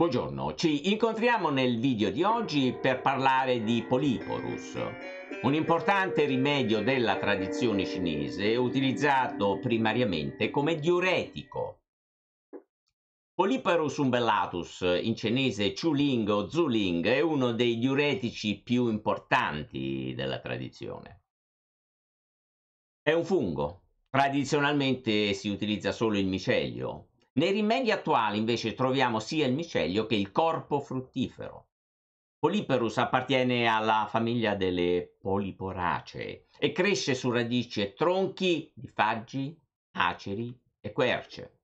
Buongiorno, ci incontriamo nel video di oggi per parlare di Poliporus, un importante rimedio della tradizione cinese utilizzato primariamente come diuretico. Poliporus umbellatus, in cinese Chuling o Zuling, è uno dei diuretici più importanti della tradizione. È un fungo, tradizionalmente si utilizza solo il micelio, nei rimedi attuali invece troviamo sia il micelio che il corpo fruttifero. Poliperus appartiene alla famiglia delle poliporacee e cresce su radici e tronchi di faggi, aceri e querce.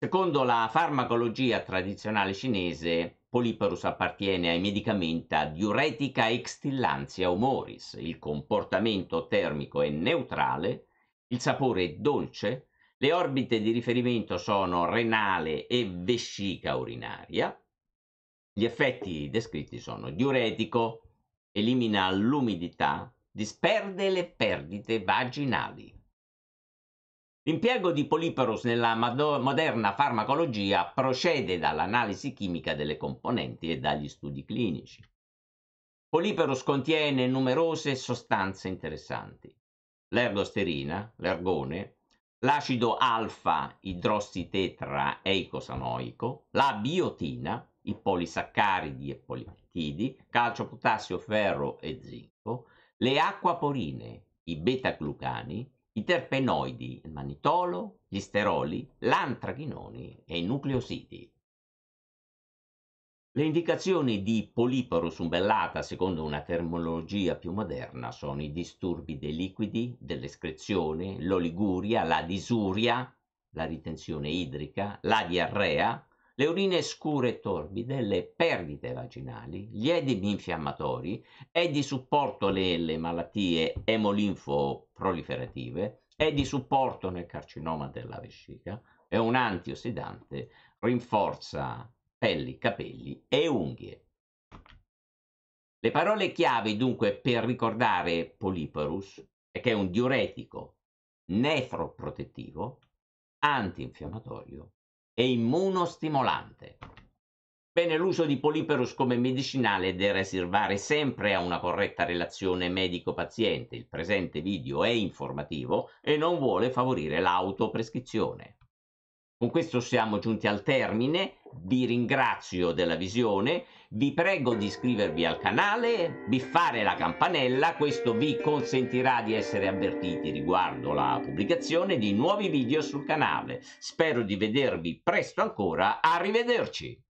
Secondo la farmacologia tradizionale cinese, Poliperus appartiene ai medicamenta diuretica extillantia humoris. Il comportamento termico è neutrale, il sapore è dolce, le orbite di riferimento sono renale e vescica urinaria. Gli effetti descritti sono diuretico, elimina l'umidità, disperde le perdite vaginali. L'impiego di Poliperus nella moderna farmacologia procede dall'analisi chimica delle componenti e dagli studi clinici. Poliperus contiene numerose sostanze interessanti. L'ergosterina, l'ergone, l'acido alfa idrossitetra eicosanoico, la biotina, i polisaccaridi e polipeptidi, calcio, potassio, ferro e zinco, le acquaporine, i beta-glucani, i terpenoidi, il manitolo, gli steroli, l'antrachinoni e i nucleositi. Le indicazioni di Poliparo Sumbellata, secondo una terminologia più moderna, sono i disturbi dei liquidi, dell'escrezione, l'oliguria, la disuria, la ritenzione idrica, la diarrea, le urine scure e torbide, le perdite vaginali, gli edemi infiammatori, è di supporto alle malattie emolinfo-proliferative è di supporto nel carcinoma della vescica, è un antiossidante, rinforza pelli, capelli e unghie. Le parole chiave dunque per ricordare Poliporus è che è un diuretico nefroprotettivo, antinfiammatorio e immunostimolante. Bene, l'uso di Poliperus come medicinale deve riservare sempre a una corretta relazione medico-paziente. Il presente video è informativo e non vuole favorire l'autoprescrizione. Con questo siamo giunti al termine, vi ringrazio della visione, vi prego di iscrivervi al canale, di fare la campanella, questo vi consentirà di essere avvertiti riguardo la pubblicazione di nuovi video sul canale. Spero di vedervi presto ancora, arrivederci!